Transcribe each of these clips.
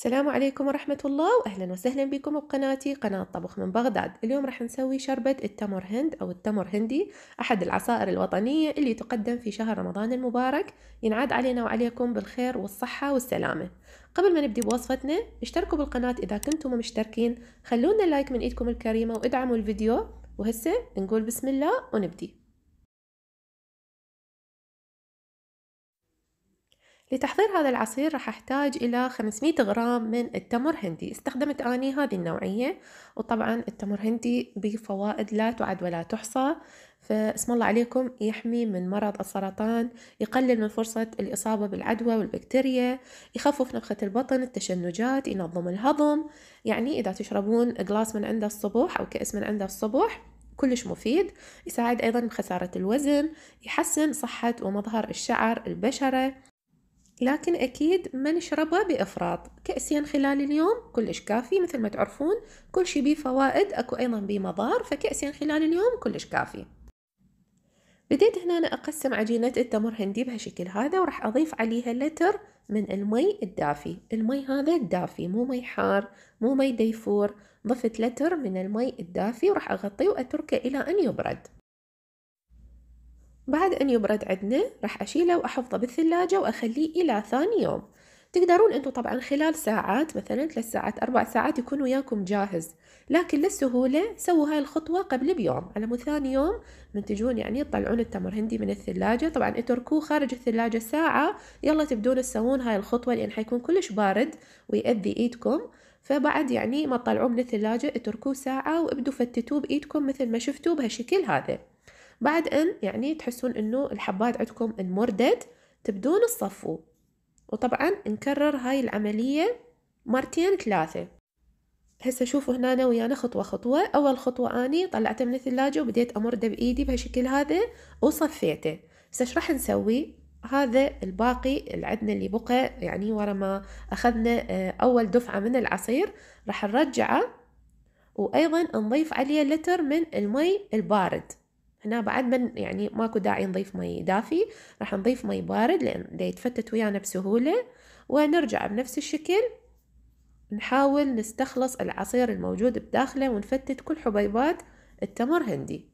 السلام عليكم ورحمة الله وأهلا وسهلا بكم بقناتي قناة طبخ من بغداد اليوم راح نسوي شربة التمر هند أو التمر هندي أحد العصائر الوطنية اللي تقدم في شهر رمضان المبارك ينعاد علينا وعليكم بالخير والصحة والسلامة قبل ما نبدي بوصفتنا اشتركوا بالقناة إذا كنتم مشتركين خلونا لايك من إيدكم الكريمة وادعموا الفيديو وهسه نقول بسم الله ونبدي لتحضير هذا العصير راح أحتاج إلى 500 غرام من التمر هندي استخدمت أني هذه النوعية وطبعا التمر هندي بفوائد لا تعد ولا تحصى فاسم الله عليكم يحمي من مرض السرطان يقلل من فرصة الإصابة بالعدوى والبكتيريا يخفف نفخة البطن التشنجات ينظم الهضم يعني إذا تشربون قلاص من عنده الصبح أو كأس من عنده الصبح كلش مفيد يساعد أيضا بخسارة الوزن يحسن صحة ومظهر الشعر البشرة لكن أكيد ما نشربه بإفراط كأسين خلال اليوم كلش كافي مثل ما تعرفون كل شي بيه فوائد أكو أيضا بيه مضار فكأسين خلال اليوم كلش كافي بديت هنا أنا أقسم عجينة التمر هندي بهالشكل هذا وراح أضيف عليها لتر من المي الدافي المي هذا الدافي مو مي حار مو مي ديفور ضفت لتر من المي الدافي وراح أغطيه وأتركه إلى أن يبرد بعد أن يبرد عندنا راح أشيله وأحفظه بالثلاجة وأخليه إلى ثاني يوم تقدرون أنتم طبعا خلال ساعات مثلا ثلاث ساعات أربع ساعات يكون وياكم جاهز لكن للسهولة سووا هاي الخطوة قبل بيوم على مو ثاني يوم من تجون يعني تطلعون التمر هندي من الثلاجة طبعا اتركوه خارج الثلاجة ساعة يلا تبدون تسوون هاي الخطوة لأن حيكون كلش بارد ويأذي إيدكم فبعد يعني ما تطلعوه من الثلاجة اتركوه ساعة وابدوا فتتوه بإيدكم مثل ما شفتوا بهالشكل هذا بعد أن يعني تحسون أنه الحبات عندكم انمردت تبدون تصفوا وطبعا نكرر هاي العملية مرتين ثلاثة هسه شوفوا هنا ويانا خطوة خطوة أول خطوة أني طلعته من الثلاجة وبديت أمرده بإيدي بهالشكل هذا وصفيته هسه ايش راح نسوي هذا الباقي اللي عندنا اللي بقى يعني ورا ما أخذنا آه، أول دفعة من العصير راح نرجعه وأيضا نضيف عليه لتر من المي البارد هنا بعد من يعني ماكو داعي نضيف مي دافي راح نضيف مي بارد لأن يتفتت ويانا بسهولة ونرجع بنفس الشكل نحاول نستخلص العصير الموجود بداخله ونفتت كل حبيبات التمر هندي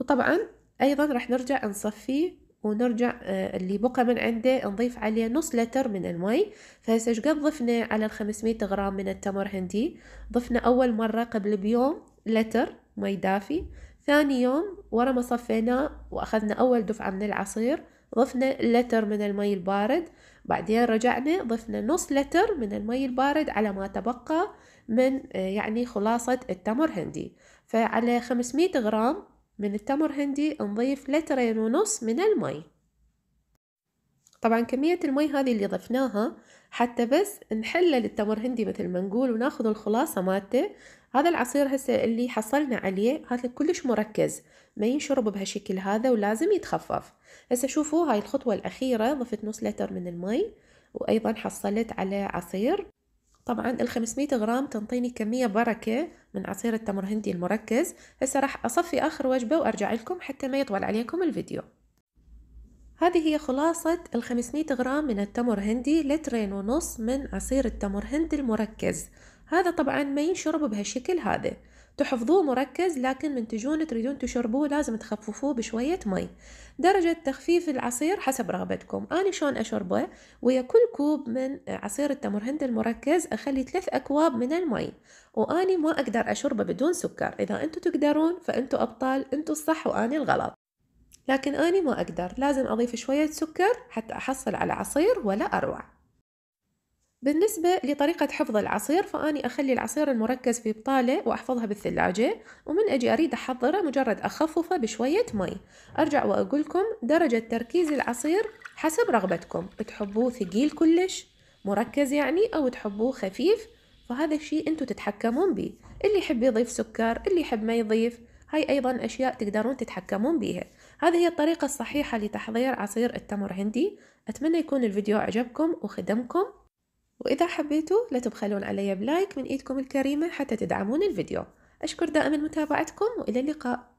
وطبعا أيضا راح نرجع نصفيه ونرجع آه، اللي بقى من عنده نضيف عليه نص لتر من المي فهسه شقد ضفنا على ال 500 غرام من التمر هندي ضفنا اول مره قبل بيوم لتر مي دافي ثاني يوم ورا ما صفيناه وأخذنا أول دفعة من العصير ضفنا لتر من المي البارد بعدين رجعنا ضفنا نص لتر من المي البارد على ما تبقى من آه، يعني خلاصة التمر هندي فعلى 500 غرام من التمر هندي نضيف لترين ونص من المي طبعا كمية المي هذه اللي ضفناها حتى بس نحلل التمر هندي مثل ما نقول وناخذ الخلاصة مالته هذا العصير هسه اللي حصلنا عليه هذا كلش مركز ما ينشرب بهالشكل هذا ولازم يتخفف هسه شوفوا هاي الخطوة الأخيرة ضفت نص لتر من المي وأيضا حصلت على عصير طبعا ال 500 غرام تنطيني كمية بركة من عصير التمر هندي المركز هسه راح أصفي آخر وجبة وأرجع لكم حتى ما يطول عليكم الفيديو هذه هي خلاصة ال 500 غرام من التمر هندي لترين ونص من عصير التمر هندي المركز هذا طبعا ما ينشرب بهالشكل هذا تحفظوه مركز لكن من تجون تريدون تشربوه لازم تخففوه بشوية مي درجة تخفيف العصير حسب رغبتكم أنا شلون أشربه ويا كل كوب من عصير التمر هند المركز أخلي ثلاث أكواب من المي وأني ما أقدر أشربه بدون سكر إذا أنتوا تقدرون فأنتوا أبطال أنتوا الصح وأني الغلط لكن أنا ما أقدر لازم أضيف شوية سكر حتى أحصل على عصير ولا أروع بالنسبة لطريقة حفظ العصير فأني أخلي العصير المركز في بطالة وأحفظها بالثلاجة ومن أجي أريد أحضره مجرد أخففه بشوية مي أرجع وأقولكم درجة تركيز العصير حسب رغبتكم تحبوه ثقيل كلش مركز يعني أو تحبوه خفيف فهذا الشيء أنتوا تتحكمون به اللي يحب يضيف سكر اللي يحب ما يضيف هاي أيضا أشياء تقدرون تتحكمون بيها هذه هي الطريقة الصحيحة لتحضير عصير التمر هندي أتمنى يكون الفيديو عجبكم وخدمكم وإذا حبيتوا لا تبخلون علي بلايك من إيدكم الكريمة حتى تدعمون الفيديو أشكر دائما متابعتكم وإلى اللقاء